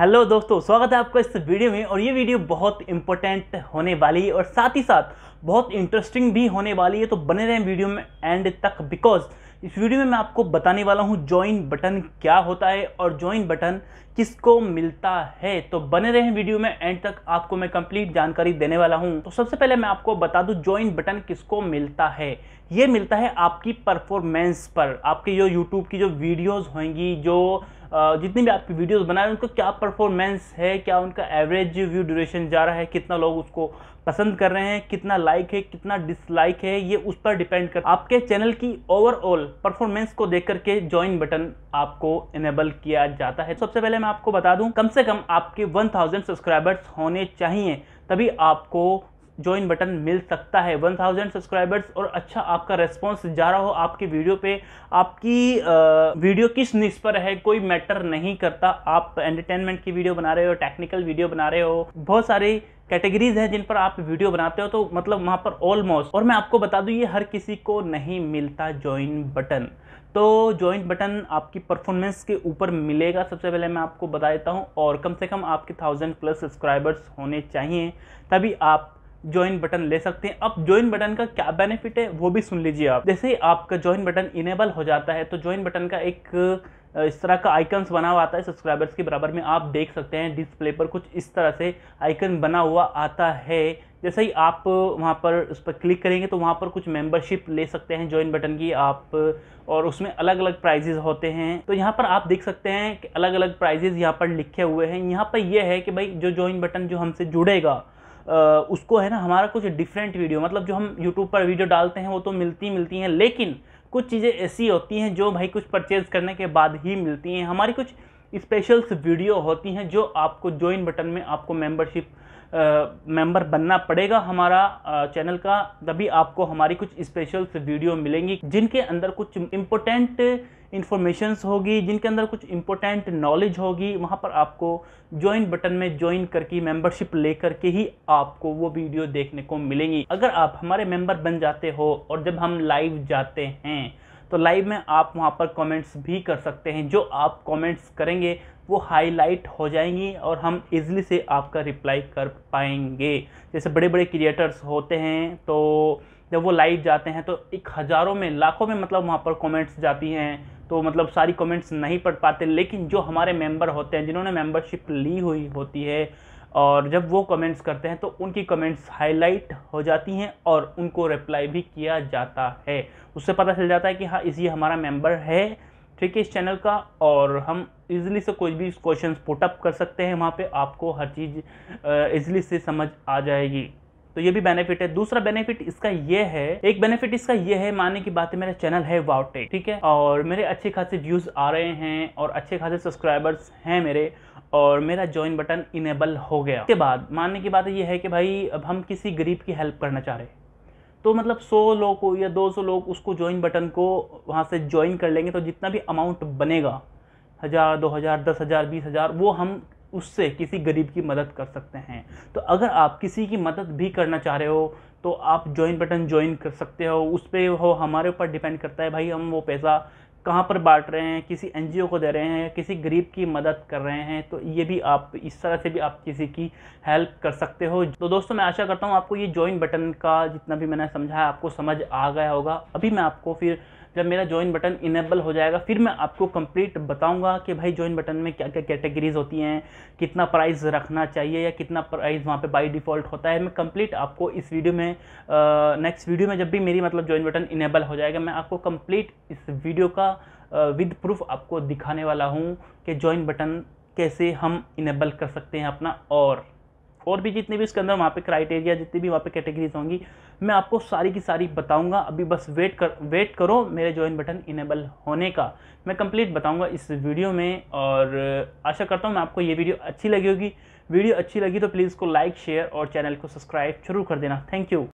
hello दोस्तों स्वागत है आपका इस वीडियो में और ये वीडियो बहुत इंपॉर्टेंट होने वाली है और साथ ही साथ बहुत इंटरेस्टिंग भी होने वाली है तो बने रहें वीडियो में एंड तक बिकॉज इस वीडियो में मैं आपको बताने वाला हूँ ज्वाइन बटन क्या होता है और ज्वाइन बटन किसको मिलता है तो बने रहें वीडियो में एंड तक आपको मैं कंप्लीट जानकारी देने वाला हूँ तो सबसे पहले मैं आपको बता दूँ ज्वाइन बटन किसको मिलता है ये मिलता है आपकी परफॉर्मेंस पर आपके जो यूट्यूब की जो वीडियोज़ होंगी जो जितनी भी आपकी वीडियोस बना रहे हैं उनका क्या परफॉर्मेंस है क्या उनका एवरेज व्यू ड्यूरेशन जा रहा है कितना लोग उसको पसंद कर रहे हैं कितना लाइक है कितना डिसलाइक है ये उस पर डिपेंड कर आपके चैनल की ओवरऑल परफॉर्मेंस को देख करके ज्वाइन बटन आपको इनेबल किया जाता है सबसे पहले मैं आपको बता दूं कम से कम आपके 1000 सब्सक्राइबर्स होने चाहिए तभी आपको ज्वाइन बटन मिल सकता है 1000 सब्सक्राइबर्स और अच्छा आपका रेस्पॉन्स जा रहा हो आपके वीडियो पे आपकी आ, वीडियो किस निस पर है कोई मैटर नहीं करता आप एंटरटेनमेंट की वीडियो बना रहे हो टेक्निकल वीडियो बना रहे हो बहुत सारी कैटेगरीज हैं जिन पर आप वीडियो बनाते हो तो मतलब वहाँ पर ऑलमोस्ट और मैं आपको बता दूँ ये हर किसी को नहीं मिलता ज्वाइन बटन तो ज्वाइंट बटन आपकी परफॉर्मेंस के ऊपर मिलेगा सबसे पहले मैं आपको बता देता हूँ और कम से कम आपके थाउजेंड प्लस सब्सक्राइबर्स होने चाहिए तभी आप ज्वाइन बटन ले सकते हैं अब ज्वाइन बटन का क्या बेनिफिट है वो भी सुन लीजिए आप जैसे ही आपका ज्वाइन बटन इनेबल हो जाता है तो ज्वाइन बटन का एक इस तरह का आइकन्स बना हुआ आता है सब्सक्राइबर्स के बराबर में आप देख सकते हैं डिस्प्ले पर कुछ इस तरह से आइकन बना हुआ आता है जैसे ही आप वहाँ पर उस पर क्लिक करेंगे तो वहाँ पर कुछ मेंबरशिप ले सकते हैं ज्वाइन बटन की आप और उसमें अलग अलग प्राइजेज होते हैं तो यहाँ पर आप देख सकते हैं कि अलग अलग प्राइजेज यहाँ पर लिखे हुए हैं यहाँ पर यह है कि भाई जो ज्वाइन बटन जो हमसे जुड़ेगा उसको है ना हमारा कुछ डिफरेंट वीडियो मतलब जो हम यूट्यूब पर वीडियो डालते हैं वो तो मिलती मिलती हैं लेकिन कुछ चीज़ें ऐसी होती हैं जो भाई कुछ परचेज़ करने के बाद ही मिलती हैं हमारी कुछ स्पेशल्स वीडियो होती हैं जो आपको ज्वाइन बटन में आपको मेंबरशिप मेंबर बनना पड़ेगा हमारा चैनल का तभी आपको हमारी कुछ स्पेशल वीडियो मिलेंगी जिनके अंदर कुछ इम्पोर्टेंट इन्फॉर्मेशंस होगी जिनके अंदर कुछ इम्पोर्टेंट नॉलेज होगी वहाँ पर आपको ज्वाइन बटन में ज्वाइन करके मेंबरशिप लेकर के ही आपको वो वीडियो देखने को मिलेंगी अगर आप हमारे मेंबर बन जाते हो और जब हम लाइव जाते हैं तो लाइव में आप वहाँ पर कमेंट्स भी कर सकते हैं जो आप कमेंट्स करेंगे वो हाईलाइट हो जाएंगी और हम इजीली से आपका रिप्लाई कर पाएंगे जैसे बड़े बड़े क्रिएटर्स होते हैं तो जब वो लाइव जाते हैं तो एक हज़ारों में लाखों में मतलब वहाँ पर कमेंट्स जाती हैं तो मतलब सारी कमेंट्स नहीं पढ़ पाते लेकिन जो हमारे मेंबर होते हैं जिन्होंने मेंबरशिप ली हुई होती है और जब वो कमेंट्स करते हैं तो उनकी कमेंट्स हाईलाइट हो जाती हैं और उनको रिप्लाई भी किया जाता है उससे पता चल जाता है कि हाँ इस ये हमारा मेंबर है ठीक है इस चैनल का और हम इजीली से कोई भी क्वेश्चन पुटअप कर सकते हैं वहाँ पे आपको हर चीज़ इजीली से समझ आ जाएगी तो ये भी बेनिफिट है दूसरा बेनिफिट इसका ये है एक बेनिफिट इसका ये है मानने की बात है मेरा चैनल है वाउटेक ठीक है और मेरे अच्छे खासे व्यूज आ रहे हैं और अच्छे खासे सब्सक्राइबर्स हैं मेरे और मेरा ज्वाइन बटन इनेबल हो गया उसके बाद मानने की बात यह है कि भाई अब हम किसी गरीब की हेल्प करना चाह रहे हैं तो मतलब 100 लोग को या 200 लोग उसको ज्वाइन बटन को वहाँ से ज्वाइन कर लेंगे तो जितना भी अमाउंट बनेगा हज़ार दो हज़ार दस हज़ार बीस हज़ार वो हम उससे किसी गरीब की मदद कर सकते हैं तो अगर आप किसी की मदद भी करना चाह रहे हो तो आप ज्वाइन बटन ज्वाइन कर सकते हो उस पर हो हमारे ऊपर डिपेंड करता है भाई हम वो पैसा कहाँ पर बांट रहे हैं किसी एन को दे रहे हैं किसी गरीब की मदद कर रहे हैं तो ये भी आप इस तरह से भी आप किसी की हेल्प कर सकते हो तो दोस्तों मैं आशा करता हूँ आपको ये ज्वाइन बटन का जितना भी मैंने समझाया आपको समझ आ गया होगा अभी मैं आपको फिर जब मेरा ज्वाइन बटन इनेबल हो जाएगा फिर मैं आपको कंप्लीट बताऊंगा कि भाई ज्वाइन बटन में क्या क्या कैटेगरीज होती हैं कितना प्राइस रखना चाहिए या कितना प्राइस वहाँ पे बाय डिफ़ॉल्ट होता है मैं कंप्लीट आपको इस वीडियो में नेक्स्ट वीडियो में जब भी मेरी मतलब ज्वाइन बटन इनेबल हो जाएगा मैं आपको कम्प्लीट इस वीडियो का विद प्रूफ आपको दिखाने वाला हूँ कि ज्वाइन बटन कैसे हम इनेबल कर सकते हैं अपना और और भी जितने भी उसके अंदर वहाँ पे क्राइटेरिया जितनी भी वहाँ पे कैटेगरीज होंगी मैं आपको सारी की सारी बताऊंगा अभी बस वेट कर वेट करो मेरे ज्वाइन बटन इनेबल होने का मैं कंप्लीट बताऊंगा इस वीडियो में और आशा करता हूँ मैं आपको ये वीडियो अच्छी लगी होगी वीडियो अच्छी लगी तो प्लीज़ को लाइक शेयर और चैनल को सब्सक्राइब जरूर कर देना थैंक यू